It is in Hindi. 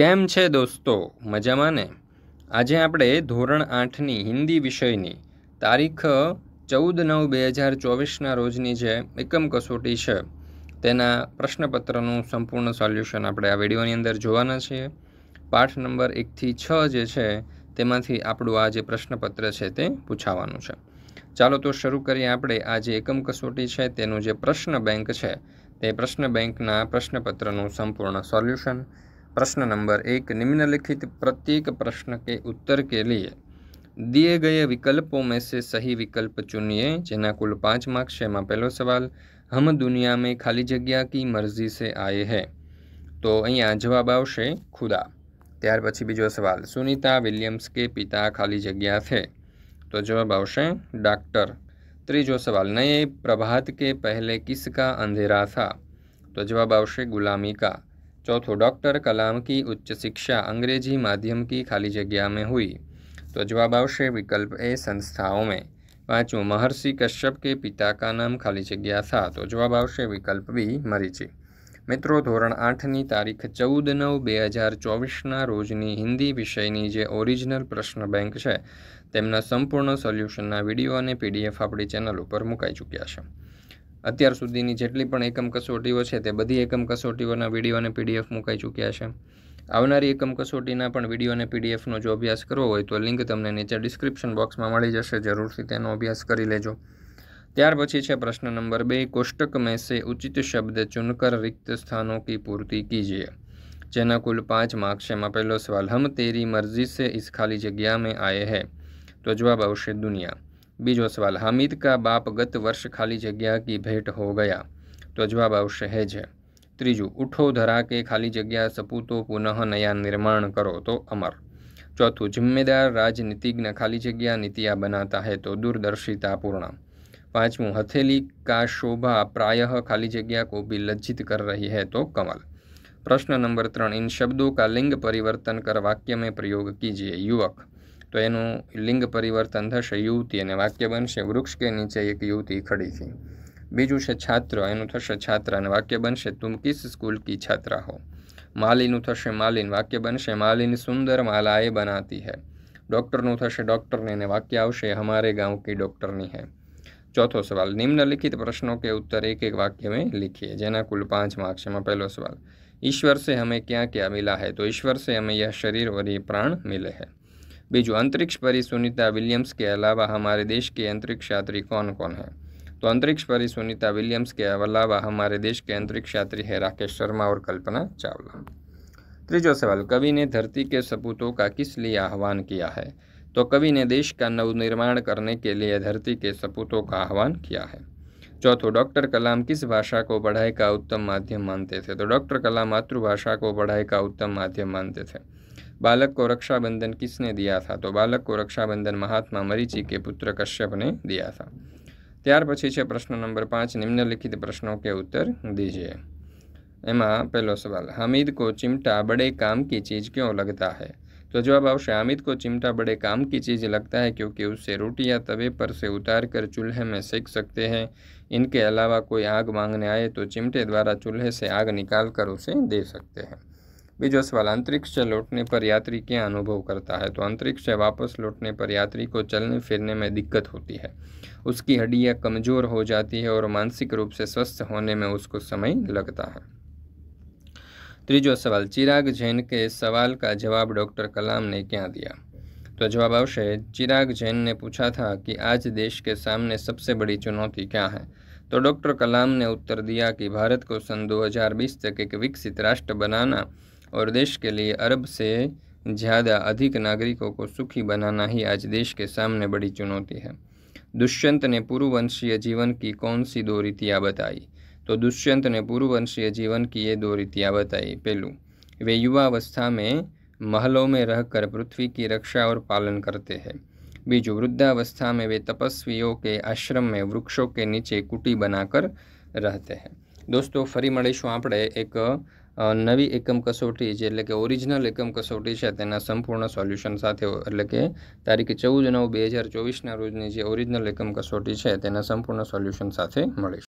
કેમ છે દોસ્તો મજામાં ને આજે આપણે ધોરણ આઠની હિન્દી વિષયની તારીખ ચૌદ નવ બે હજાર ચોવીસના રોજની જે એકમ કસોટી છે તેના પ્રશ્નપત્રનું સંપૂર્ણ સોલ્યુશન આપણે આ વિડીયોની અંદર જોવાના છીએ પાઠ નંબર એકથી છ જે છે તેમાંથી આપણું આ જે પ્રશ્નપત્ર છે તે પૂછાવાનું છે ચાલો તો શરૂ કરીએ આપણે આ જે એકમ કસોટી છે તેનું જે પ્રશ્ન બેંક છે તે પ્રશ્ન બેંકના પ્રશ્નપત્રનું સંપૂર્ણ સોલ્યુશન प्रश्न नंबर एक निम्नलिखित प्रत्येक प्रश्न के उत्तर के लिए दिए गए विकल्पों में से सही विकल्प चुनिए जिना कुल पाँच मार्क्स है माँ पहलो सवाल हम दुनिया में खाली जगह की मर्जी से आए हैं तो अँ जवाब आशे खुदा त्यार पी बीजो सवाल सुनीता विलियम्स के पिता खाली जगह थे तो जवाब आशे डॉक्टर तीजो सवाल नए प्रभात के पहले किसका अंधेरा था तो जवाब आशे गुलामी का चौथों डॉक्टर કલામ કી ઉચ્ચ શિક્ષા અંગ્રેજી માધ્યમ કી ખાલી जगह में તો જવાબ આવશે વિકલ્પ એ ए संस्थाओं में पांचवों महर्षि कश्यप के पिता का नाम खाली जगह था तो जवाब आवश्य विकल्प મરીચી મિત્રો ધોરણ આઠની તારીખ ચૌદ નવ બે હજાર ચોવીસના રોજની હિન્દી વિષયની જે ઓરિજિનલ પ્રશ્ન બેંક છે તેમના સંપૂર્ણ સોલ્યુશનના વિડીયો અને પીડીએફ આપણી ચેનલ ઉપર મુકાઈ ચૂક્યા છે અત્યાર સુધીની જેટલી પણ એકમ કસોટીઓ છે તે બધી એકમ કસોટીઓના વિડીયો અને પીડીએફ મુકાઈ ચૂક્યા છે આવનારી એકમ કસોટીના પણ વિડીયો અને પીડીએફનો જો અભ્યાસ કરવો હોય તો લિંક તમને નીચે ડિસ્ક્રિપ્શન બોક્સમાં મળી જશે જરૂરથી તેનો અભ્યાસ કરી લેજો ત્યાર પછી છે પ્રશ્ન નંબર બે કોષ્ટક મેસે ઉચિત શબ્દ ચુનકર રિક્ત સ્થાનો કી પૂર્તિ કીજીએ જેના કુલ પાંચ માર્ક્સ છે એમાં પહેલો સવાલ હમ તેરી મરજી સે ઇસ ખાલી જગ્યા મેં આયે હૈ તો જવાબ આવશે દુનિયા बीजो सवाल हामिद का बाप गत वर्ष खाली जगह की भेंट हो गया तो जवाब अवश्य है तीजू उठो धरा के खाली जगह सपूतों पुनः नया निर्माण करो तो अमर चौथू जिम्मेदार राजनीतिज्ञ खाली जगह नीतिया बनाता है तो दूरदर्शिता पूर्ण पांचवू हथेली का शोभा प्रायः खाली जगह को भी लज्जित कर रही है तो कमल प्रश्न नंबर त्रण इन शब्दों का लिंग परिवर्तन कर वाक्य में प्रयोग कीजिए युवक तो यू लिंग परिवर्तन थे युवती ने वक्य बन से वृक्ष के नीचे एक युवती खड़ी थी बीजू से छात्र एनु छात्रा वक्य बन सुम किस स्कूल की छात्रा हो मालिन थे मालिन वक्य बन से सालिन सुंदर मालाए बनाती है डॉक्टर थे डॉक्टर ने वक्य आवश्य हमारे गाँव की डॉक्टर डॉक्टरनी है चौथो सवाल निम्नलिखित प्रश्नों के उत्तर एक एक वाक्य में लिखिए जेना कुल पांच मार्क्स में पहलो सवाल ईश्वर से हमें क्या क्या मिला है तो ईश्वर से हमें यह शरीर और ये प्राण मिले हैं बीजू अंतरिक्ष परी सुनीता विलियम्स के अलावा हमारे देश के अंतरिक्ष यात्री कौन कौन हैं तो अंतरिक्ष परी सुनीता विलियम्स के अलावा हमारे देश के अंतरिक्ष यात्री है राकेश शर्मा और कल्पना चावला तीजो सवाल कवि ने धरती के सपूतों का किस लिए आह्वान किया है तो कवि ने देश का नवनिर्माण करने के लिए धरती के सपूतों का आह्वान किया है चौथों डॉक्टर कलाम किस भाषा को पढ़ाई का उत्तम माध्यम मानते थे तो डॉक्टर कलाम मातृभाषा को पढ़ाई का उत्तम माध्यम मानते थे बालक को रक्षाबंधन किसने दिया था तो बालक को रक्षाबंधन महात्मा मरीची के पुत्र कश्यप ने दिया था त्यार પછી છે પ્રશ્ન નંબર પાંચ નિમ્નલિખિત પ્રશ્નો કે ઉત્તર દીજીએ એમાં પહેલો સવાલ હમીદ चिमटा बड़े काम की चीज़ क्यों लगता है तो जवाब આવશે हामिद को चिमटा बड़े काम की चीज़ तो लगता है क्योंकि उससे रोटी या तवे पर से उतार कर चूल्हे में सेक सकते हैं इनके अलावा कोई आग मांगने आए तो चिमटे द्वारा चूल्हे से आग निकाल कर उसे दे सकते हैं भी जो सवाल अंतरिक्ष से लौटने पर यात्री क्या अनुभव करता है तो अंतरिक्ष से वापस लौटने पर यात्री को चलने फिरने में दिक्कत होती है उसकी हड्डियाँ कमज़ोर हो जाती है और मानसिक रूप से स्वस्थ होने में उसको समय लगता है चिराग जैन के सवाल का जवाब डॉक्टर कलाम ने क्या दिया तो जवाब अवश्य चिराग जैन ने पूछा था कि आज देश के सामने सबसे बड़ी चुनौती क्या है तो डॉक्टर कलाम ने उत्तर दिया कि भारत को सन 2020 तक एक विकसित राष्ट्र बनाना और देश के लिए अरब से ज़्यादा अधिक नागरिकों को सुखी बनाना ही आज देश के सामने बड़ी चुनौती है दुष्यंत ने पूर्ववंशीय जीवन की कौन सी दो रीतियाँ बताई तो दुष्यंत ने पूर्ववंशीय जीवन की ये दो रीतियाँ बताई पहलू वे युवावस्था में महलों में रहकर पृथ्वी की रक्षा और पालन करते हैं बीजू वृद्धावस्था में वे तपस्वियों के आश्रम में वृक्षों के नीचे कुटी बनाकर रहते हैं दोस्तों फरी मड़ीशू आप एक નવી એકમ કસોટી જે એટલે કે ઓરિજિનલ એકમ કસોટી છે તેના સંપૂર્ણ સોલ્યુશન સાથે એટલે કે તારીખ ચૌદ નવ બે હજાર ચોવીસના રોજની જે ઓરિજિનલ એકમ કસોટી છે તેના સંપૂર્ણ સોલ્યુશન સાથે મળીશું